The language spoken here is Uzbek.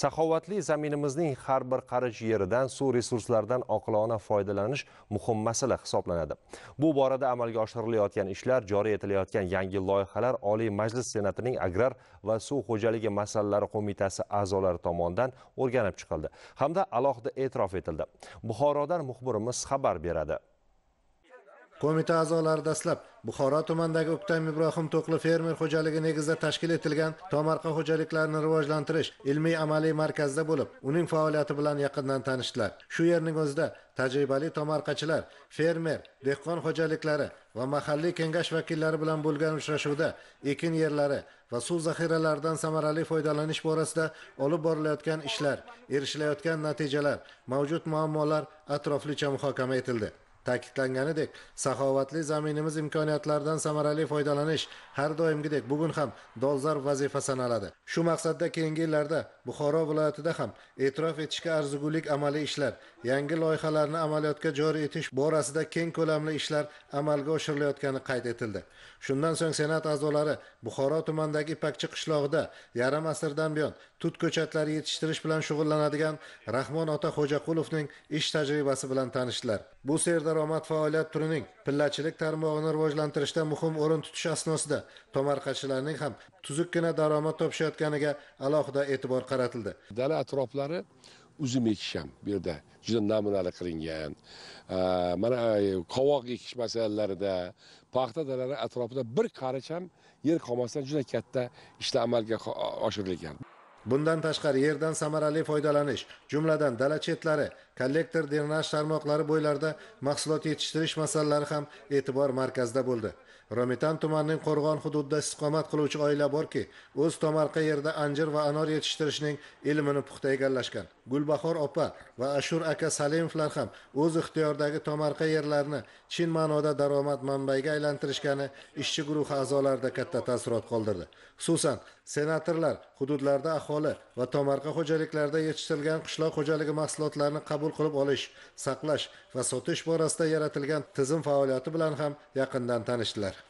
saxovatli zaminimizning har bir qarich yeridan suv resurslaridan oqilona foydalanish muhim masala hisoblanadi bu borada amalga oshirilayotgan ishlar joriy etilayotgan yangi loyihalar oliy majlis senatining agrar va suv xo'jaligi masalalari qo'mitasi a'zolari tomonidan o'rganib chiqildi hamda alohida e'tirof etildi buxorodan muxbirimiz xabar beradi qo'mita a'zolari dastlab buxoro tumanidagi o'ktam ibrohim to'qli fermer xo'jaligi negizida tashkil etilgan tomarqa xo'jaliklarini rivojlantirish ilmiy amaliy markazida bo'lib uning faoliyati bilan yaqindan tanishdilar shu yerning o'zida tajribali tomarqachilar fermer dehqon xo'jaliklari va mahalliy kengash vakillari bilan bo'lgan uchrashuvda ekin yerlari va suv zaxiralaridan samarali foydalanish borasida olib borilayotgan ishlar erishilayotgan natijalar mavjud muammolar atroflicha muhokama etildi Ta'kidlanganidek, saxovatli zaminimiz imkoniyatlaridan samarali foydalanish har doimgidek bugun ham dolzarb vazifa sanaladi. Shu maqsadda keyingi yillarda Buxoro viloyatida ham e'tirof etishga arzigulik amaliy ishlar, yangi loyihalarni amaliyotga joriy etish borasida keng ko'lamli ishlar amalga oshirilayotgani qayd etildi. Shundan so'ng Senat a'zolari Buxoro tumanidagi Ipakchi qishlog'ida yarim asrdan buyon tut ko'chatlari yetishtirish bilan shug'ullanadigan Rahmon Ota Xo'jaqulovning ish tajribasi bilan tanishdilar. bu serdaromad faoliyat turining pillachilik tarmog'ini rivojlantirishda muhim o'rin tutish asnosida tomorqachilarning ham tuzukkina daromad topishayotganiga alohida e'tibor qaratildi dala atroflari uzum ekish ham bu yerda juda namunali qilingan mana qovoq ekish masalalarida paxta dalalari atrofida bir qarich ham yer qolmasdan juda katta ishlar amalga oshirilgan bundan tashqari yerdan samarali foydalanish jumladan dala chetlari kollektor drenaj tarmoqlari bo'ylarida mahsulot yetishtirish masalalari ham e'tibor markazida bo'ldi romitan tumanining qo'rg'on hududida istiqomat qiluvchi oila borki o'z tomorqa yerida anjir va anor yetishtirishning ilmini puxta egallashgan gulbahor opa va ashur aka salimovlar ham o'z ixtiyoridagi tomorqa yerlarini chin ma'noda daromad manbaiga aylantirishgani ishchi guruhi a'zolarida katta taassurot qoldirdi xususan senatorlar hududlarda aholi va tomorqa xo'jaliklarida yetishtirilgan qishloq xo'jaligi mahsulotlarini qabul qabul qilib olish saqlash va sotish borasida yaratilgan tizim faoliyati bilan ham yaqindan tanishdilar